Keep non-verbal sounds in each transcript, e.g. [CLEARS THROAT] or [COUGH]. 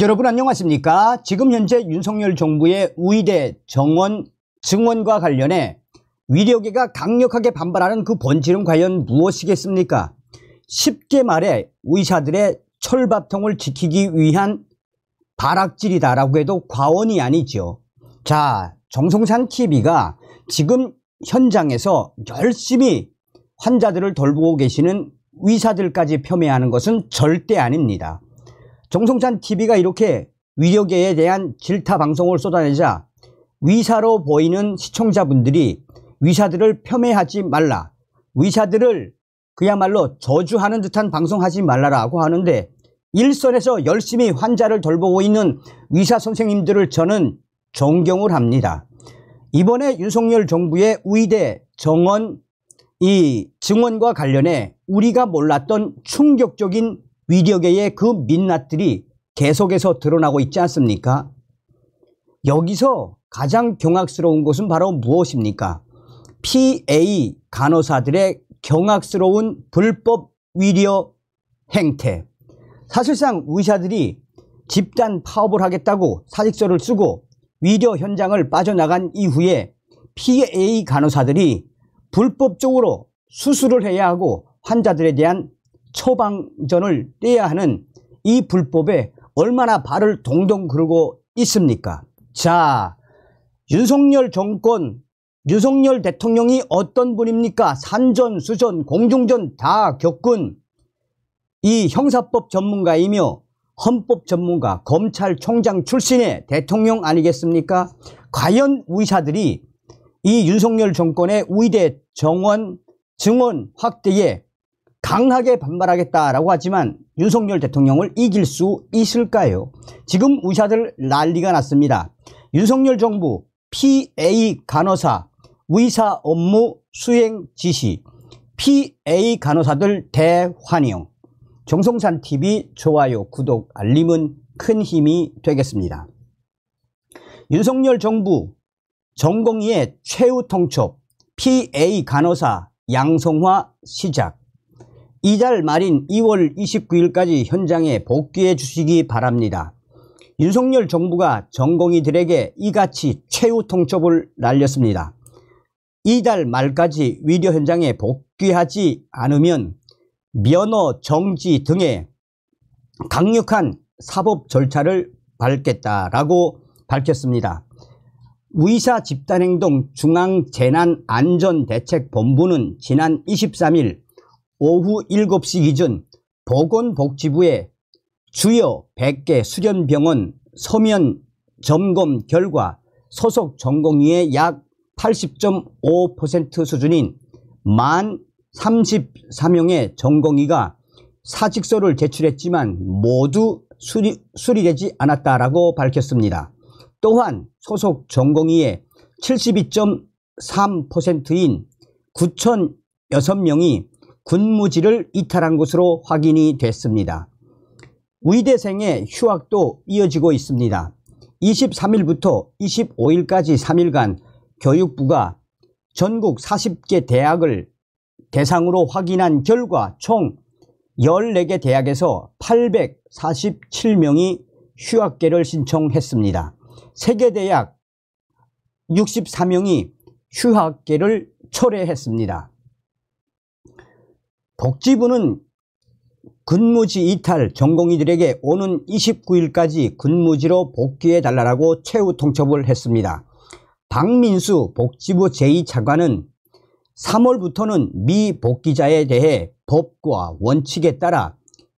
여러분 안녕하십니까 지금 현재 윤석열 정부의 우이대 정원 증원과 관련해 위력계가 강력하게 반발하는 그 본질은 과연 무엇이겠습니까 쉽게 말해 의사들의 철밥통을 지키기 위한 발악질이다라고 해도 과언이 아니죠 자 정성산 TV가 지금 현장에서 열심히 환자들을 돌보고 계시는 의사들까지 폄훼하는 것은 절대 아닙니다 정성찬 TV가 이렇게 위력에 대한 질타 방송을 쏟아내자 위사로 보이는 시청자분들이 위사들을 폄훼하지 말라 위사들을 그야말로 저주하는 듯한 방송하지 말라라고 하는데 일선에서 열심히 환자를 돌보고 있는 의사 선생님들을 저는 존경을 합니다. 이번에 윤석열 정부의 의대 정원 이 증원과 관련해 우리가 몰랐던 충격적인 위력의 그 민낯들이 계속해서 드러나고 있지 않습니까? 여기서 가장 경악스러운 것은 바로 무엇입니까? PA 간호사들의 경악스러운 불법 위력 행태. 사실상 의사들이 집단 파업을 하겠다고 사직서를 쓰고 위력 현장을 빠져나간 이후에 PA 간호사들이 불법적으로 수술을 해야 하고 환자들에 대한 처방전을 떼야 하는 이 불법에 얼마나 발을 동동 구르고 있습니까? 자, 윤석열 정권, 윤석열 대통령이 어떤 분입니까? 산전, 수전, 공중전 다 겪은 이 형사법 전문가이며 헌법 전문가, 검찰총장 출신의 대통령 아니겠습니까? 과연 의사들이 이 윤석열 정권의 우위대 정원 증원 확대에 강하게 반발하겠다라고 하지만 윤석열 대통령을 이길 수 있을까요? 지금 의사들 난리가 났습니다. 윤석열 정부 PA 간호사 의사 업무 수행 지시 PA 간호사들 대환영 정성산TV 좋아요 구독 알림은 큰 힘이 되겠습니다. 윤석열 정부 정공이의 최후 통첩 PA 간호사 양성화 시작 이달 말인 2월 29일까지 현장에 복귀해 주시기 바랍니다. 윤석열 정부가 전공의들에게 이같이 최후 통첩을 날렸습니다. 이달 말까지 위료 현장에 복귀하지 않으면 면허 정지 등의 강력한 사법 절차를 밟겠다라고 밝혔습니다. 의사 집단행동 중앙재난안전대책본부는 지난 23일 오후 7시 기준 보건복지부에 주요 100개 수련병원 서면 점검 결과 소속 전공의의 약 80.5% 수준인 만3 4명의 전공의가 사직서를 제출했지만 모두 수리, 수리되지 않았다라고 밝혔습니다. 또한 소속 전공의의 72.3%인 9,006명이 군무지를 이탈한 것으로 확인이 됐습니다. 위대생의 휴학도 이어지고 있습니다. 23일부터 25일까지 3일간 교육부가 전국 40개 대학을 대상으로 확인한 결과 총 14개 대학에서 847명이 휴학계를 신청했습니다. 세계대학 64명이 휴학계를 철회했습니다. 복지부는 근무지 이탈 전공의들에게 오는 29일까지 근무지로 복귀해달라고 최후 통첩을 했습니다. 박민수 복지부 제2차관은 3월부터는 미복귀자에 대해 법과 원칙에 따라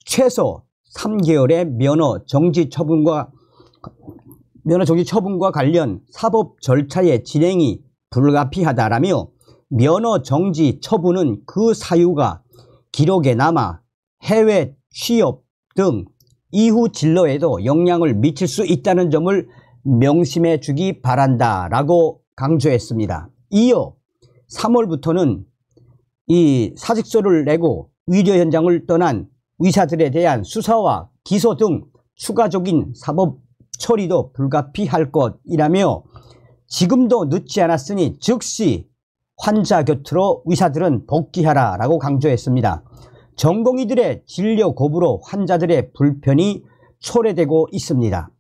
최소 3개월의 면허 정지 처분과 면허 정지 처분과 관련 사법 절차의 진행이 불가피하다라며 면허 정지 처분은 그 사유가 기록에 남아 해외 취업 등 이후 진로에도 영향을 미칠 수 있다는 점을 명심해 주기 바란다 라고 강조했습니다. 이어 3월부터는 이 사직서를 내고 위료 현장을 떠난 의사들에 대한 수사와 기소 등 추가적인 사법 처리도 불가피할 것이라며 지금도 늦지 않았으니 즉시 환자 곁으로 의사들은 복귀하라 라고 강조했습니다. 전공의들의 진료 거부로 환자들의 불편이 초래되고 있습니다.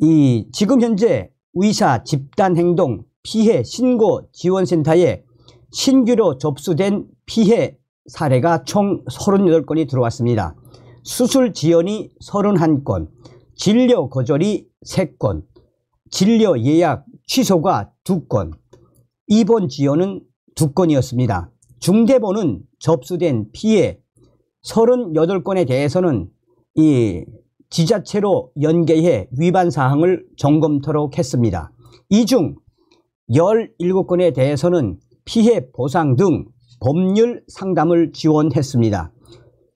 이 지금 현재 의사 집단 행동 피해 신고 지원센터에 신규로 접수된 피해 사례가 총 38건이 들어왔습니다. 수술 지연이 31건, 진료 거절이 3건, 진료 예약 취소가 2건, 2번 지연은 두 건이었습니다. 중대본은 접수된 피해 38건에 대해서는 이 지자체로 연계해 위반 사항을 점검토록 했습니다. 이 중 17건에 대해서는 피해 보상 등 법률 상담을 지원했습니다.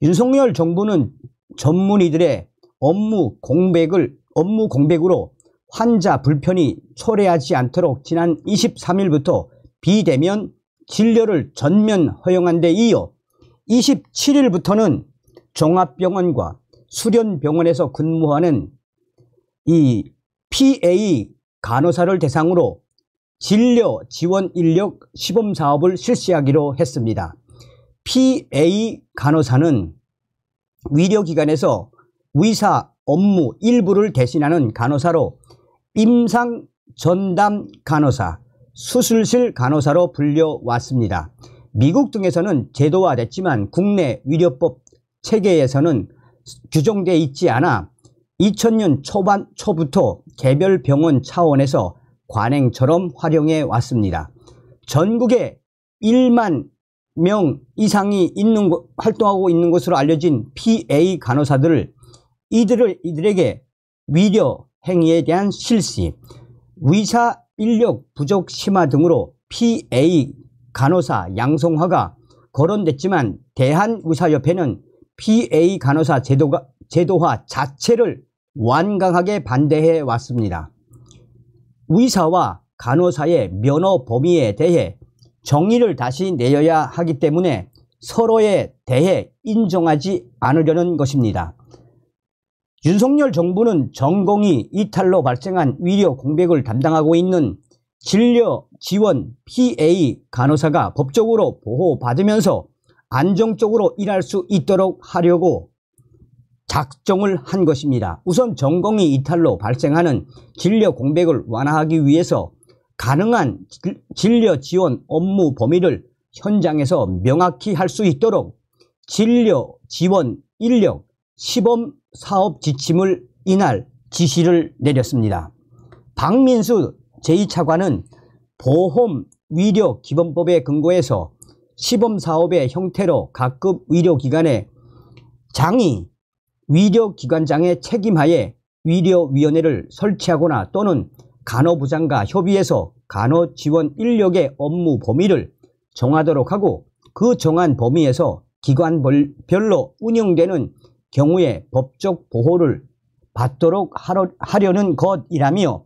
윤석열 정부는 전문의들의 업무 공백을 업무 공백으로 환자 불편이 초래하지 않도록 지난 23일부터 비대면 진료를 전면 허용한 데 이어 27일부터는 종합병원과 수련병원에서 근무하는 이 PA 간호사를 대상으로 진료 지원 인력 시범 사업을 실시하기로 했습니다. PA 간호사는 위료기관에서 의사 업무 일부를 대신하는 간호사로 임상 전담 간호사, 수술실 간호사로 불려왔습니다. 미국 등에서는 제도화됐지만 국내 의료법 체계에서는 규정돼 있지 않아 2000년 초반 초부터 개별 병원 차원에서 관행처럼 활용해 왔습니다. 전국에 1만 명 이상이 있는 활동하고 있는 것으로 알려진 PA 간호사들을 이들을 이들에게 위려 행위에 대한 실시, 의사 인력 부족 심화 등으로 PA 간호사 양성화가 거론됐지만 대한의사협회는 PA 간호사 제도가, 제도화 자체를 완강하게 반대해 왔습니다. 의사와 간호사의 면허 범위에 대해 정의를 다시 내려야 하기 때문에 서로에 대해 인정하지 않으려는 것입니다. 윤석열 정부는 전공이 이탈로 발생한 위료 공백을 담당하고 있는 진료 지원 PA 간호사가 법적으로 보호받으면서 안정적으로 일할 수 있도록 하려고 작정을 한 것입니다. 우선 전공이 이탈로 발생하는 진료 공백을 완화하기 위해서 가능한 진료 지원 업무 범위를 현장에서 명확히 할 수 있도록 진료 지원 인력 시범 사업 지침을 이날 지시를 내렸습니다. 박민수 제2차관은 보험 위료 기본법에 근거해서 시범 사업의 형태로 각급 위료기관에 장이 위료기관장의 책임하에 위료위원회를 설치하거나 또는 간호부장과 협의해서 간호지원 인력의 업무 범위를 정하도록 하고 그 정한 범위에서 기관별로 운영되는 경우에 법적 보호를 받도록 하려는 것이라며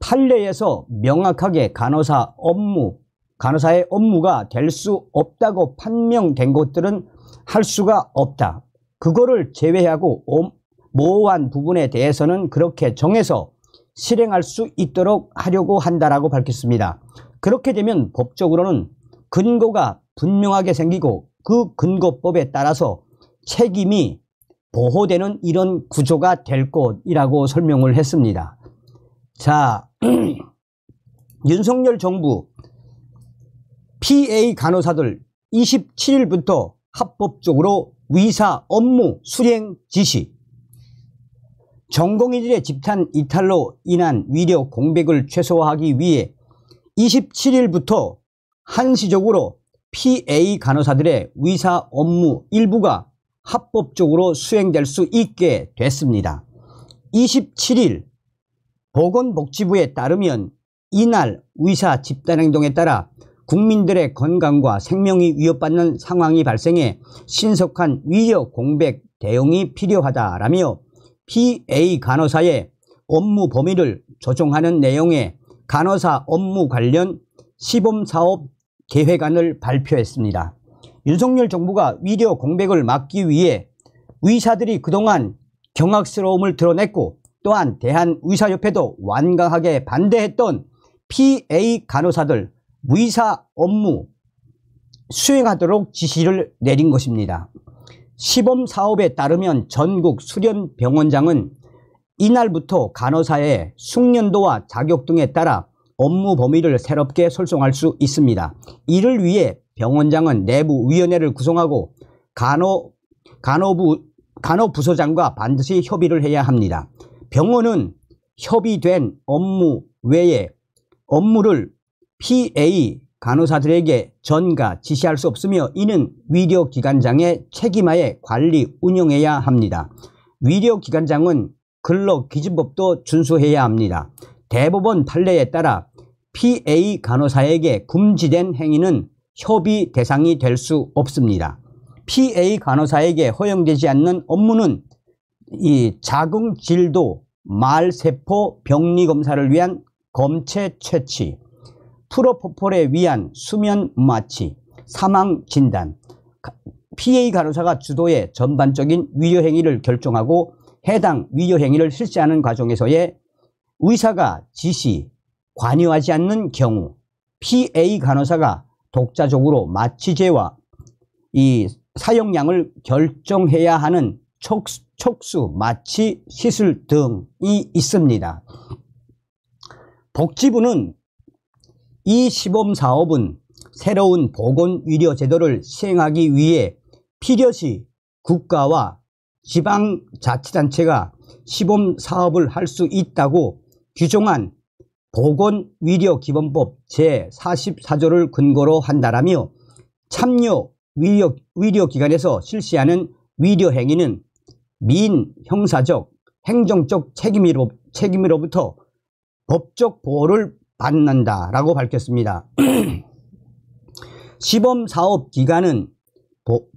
판례에서 명확하게 간호사 업무, 간호사의 업무가 될 수 없다고 판명된 것들은 할 수가 없다. 그거를 제외하고 모호한 부분에 대해서는 그렇게 정해서 실행할 수 있도록 하려고 한다라고 밝혔습니다. 그렇게 되면 법적으로는 근거가 분명하게 생기고 그 근거법에 따라서 책임이 보호되는 이런 구조가 될 것이라고 설명을 했습니다. 자, [CLEARS THROAT] 윤석열 정부 PA 간호사들 27일부터 합법적으로 위사 업무 수행 지시 전공의들의 집단 이탈로 인한 위력 공백을 최소화하기 위해 27일부터 한시적으로 PA 간호사들의 위사 업무 일부가 합법적으로 수행될 수 있게 됐습니다. 27일 보건복지부에 따르면 이날 의사 집단행동에 따라 국민들의 건강과 생명이 위협받는 상황이 발생해 신속한 위협 공백 대응이 필요하다라며 PA 간호사의 업무 범위를 조정하는 내용의 간호사 업무 관련 시범사업 계획안을 발표했습니다. 윤석열 정부가 위료 공백을 막기 위해 의사들이 그동안 경악스러움을 드러냈고 또한 대한의사협회도 완강하게 반대했던 PA 간호사들 의사 업무 수행하도록 지시를 내린 것입니다. 시범 사업에 따르면 전국 수련병원장은 이날부터 간호사의 숙련도와 자격 등에 따라 업무 범위를 새롭게 설정할 수 있습니다. 이를 위해 병원장은 내부 위원회를 구성하고 간호, 간호부, 간호부서장과 반드시 협의를 해야 합니다. 병원은 협의된 업무 외에 업무를 PA 간호사들에게 전가 지시할 수 없으며 이는 위료기관장의 책임하에 관리 운영해야 합니다. 위료기관장은 근로기준법도 준수해야 합니다. 대법원 판례에 따라 PA 간호사에게 금지된 행위는 협의 대상이 될 수 없습니다. PA 간호사에게 허용되지 않는 업무는 이 자궁 질도 말세포 병리 검사를 위한 검체 채취, 프로포폴에 위한 수면 마취, 사망 진단, PA 간호사가 주도의 전반적인 위료 행위를 결정하고 해당 위료 행위를 실시하는 과정에서의 의사가 지시, 관여하지 않는 경우 PA 간호사가 독자적으로 마취제와 이 사용량을 결정해야 하는 촉수, 촉수 마취, 시술 등이 있습니다. 복지부는 이 시범 사업은 새로운 보건 의료 제도를 시행하기 위해 필요시 국가와 지방자치단체가 시범 사업을 할 수 있다고 규정한 보건위료기본법 제44조를 근거로 한다라며 참여 위료, 위료기관에서 실시하는 위료행위는 민 형사적, 행정적 책임으로, 책임으로부터 법적 보호를 받는다라고 밝혔습니다. [CLEARS THROAT] 시범사업기간은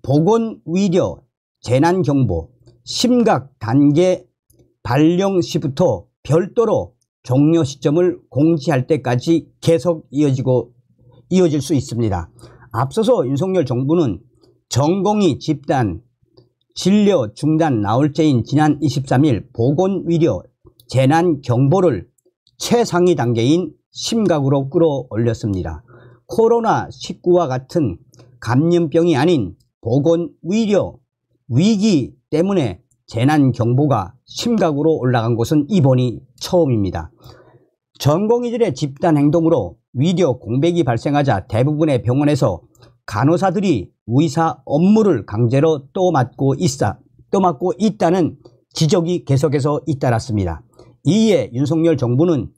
보건위료, 재난경보, 심각단계 발령 시부터 별도로 종료 시점을 공지할 때까지 계속 이어지고 이어질 수 있습니다. 앞서서 윤석열 정부는 전공의 집단 진료 중단 나올째인 지난 23일 보건 위료 재난 경보를 최상위 단계인 심각으로 끌어올렸습니다. 코로나19와 같은 감염병이 아닌 보건 위료 위기 때문에 재난 경보가 심각으로 올라간 곳은 이번이 처음입니다. 전공의들의 집단 행동으로 위료 공백이 발생하자 대부분의 병원에서 간호사들이 의사 업무를 강제로 또 맡고 있다또 맡고 있다는 지적이 계속해서 잇따랐습니다. 이에 윤석열 정부는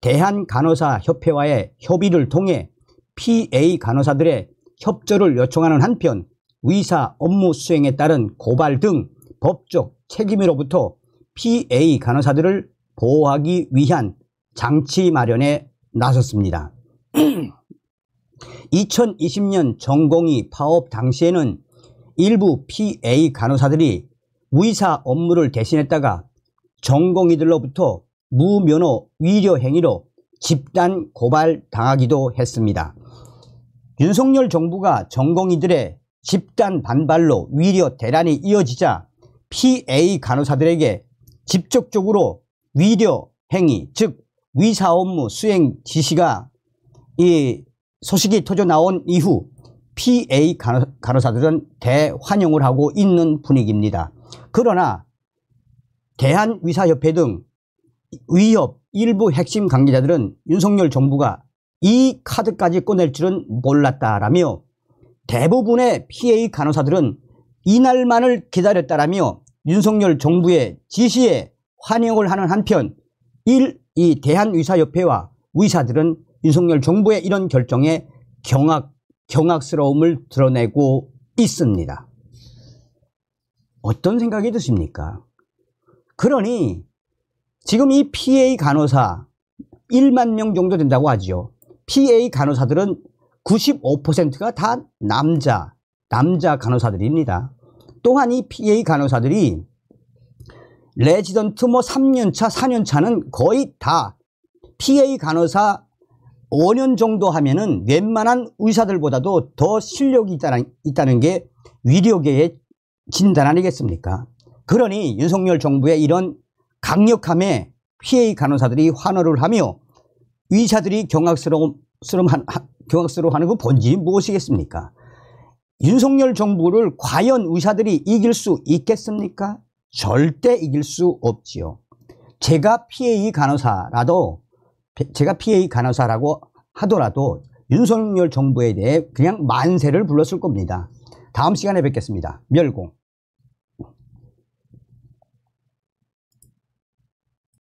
대한간호사협회와의 협의를 통해 PA 간호사들의 협조를 요청하는 한편 의사 업무 수행에 따른 고발 등 법적 책임으로부터 PA 간호사들을 보호하기 위한 장치 마련에 나섰습니다. 2020년 [CLEARS THROAT] 전공이 파업 당시에는 일부 PA 간호사들이 의사 업무를 대신했다가 전공이들로부터 무면허 위료 행위로 집단 고발당하기도 했습니다. 윤석열 정부가 전공이들의 집단 반발로 위료 대란이 이어지자 PA 간호사들에게 직접적으로 위료 행위, 즉 위사 업무 수행 지시가 이 소식이 터져 나온 이후 PA 간호, 사들은 대환영을 하고 있는 분위기입니다. 그러나 대한의사협회 등 위협 일부 핵심 관계자들은 윤석열 정부가 이 카드까지 꺼낼 줄은 몰랐다라며 대부분의 PA 간호사들은 이날만을 기다렸다라며 윤석열 정부의 지시에 환영을 하는 한편 1. 이 대한의사협회와 의사들은 윤석열 정부의 이런 결정에 경악, 경악스러움을 드러내고 있습니다. 어떤 생각이 드십니까? 그러니 지금 이 PA 간호사 1만 명 정도 된다고 하지요. PA 간호사들은 95%가 다 남자, 남자 간호사들입니다. 또한 이 PA 간호사들이 레지던트 뭐 3년차, 4년차는 거의 다 PA 간호사 5년 정도 하면은 웬만한 의사들보다도 더 실력이 있다는, 있다는 게위력의 진단 아니겠습니까? 그러니 윤석열 정부의 이런 강력함에 PA 간호사들이 환호를 하며 의사들이 경악스러움, 경악스러워하는 그 본질이 무엇이겠습니까? 윤석열 정부를 과연 의사들이 이길 수 있겠습니까? 절대 이길 수 없지요. 제가 PA 간호사라도 제가 PA 간호사라고 하더라도 윤석열 정부에 대해 그냥 만세를 불렀을 겁니다. 다음 시간에 뵙겠습니다. 멸공.